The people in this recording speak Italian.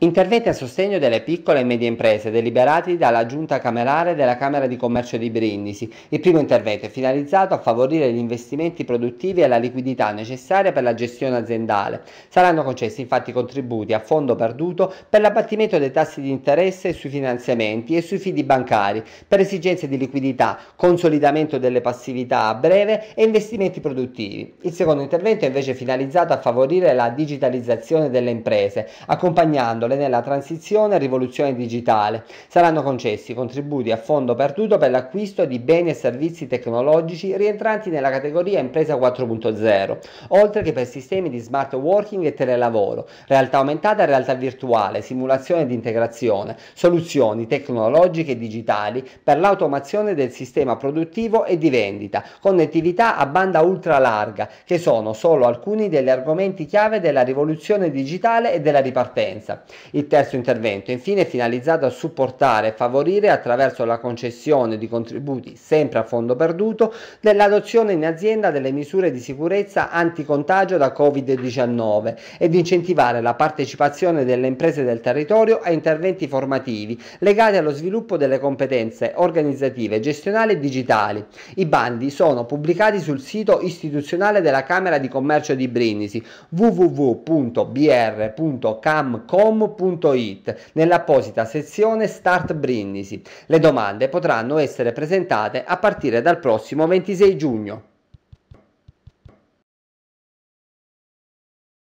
Interventi a sostegno delle piccole e medie imprese deliberati dalla Giunta Camerale della Camera di Commercio di Brindisi. Il primo intervento è finalizzato a favorire gli investimenti produttivi e la liquidità necessaria per la gestione aziendale. Saranno concessi infatti contributi a fondo perduto per l'abbattimento dei tassi di interesse sui finanziamenti e sui fidi bancari, per esigenze di liquidità, consolidamento delle passività a breve e investimenti produttivi. Il secondo intervento è invece finalizzato a favorire la digitalizzazione delle imprese, accompagnando capitole nella transizione e rivoluzione digitale. Saranno concessi contributi a fondo perduto per l'acquisto di beni e servizi tecnologici rientranti nella categoria Impresa 4.0, oltre che per sistemi di smart working e telelavoro, realtà aumentata e realtà virtuale, simulazione di integrazione, soluzioni tecnologiche e digitali per l'automazione del sistema produttivo e di vendita, connettività a banda ultralarga, che sono solo alcuni degli argomenti chiave della rivoluzione digitale e della ripartenza. Il terzo intervento, infine, è finalizzato a supportare e favorire attraverso la concessione di contributi sempre a fondo perduto dell'adozione in azienda delle misure di sicurezza anticontagio da Covid-19 ed incentivare la partecipazione delle imprese del territorio a interventi formativi legati allo sviluppo delle competenze organizzative, gestionali e digitali. I bandi sono pubblicati sul sito istituzionale della Camera di Commercio di Brindisi www.br.camcom.com www.brindisi.it nell'apposita sezione Start Brindisi. Le domande potranno essere presentate a partire dal prossimo 26 giugno.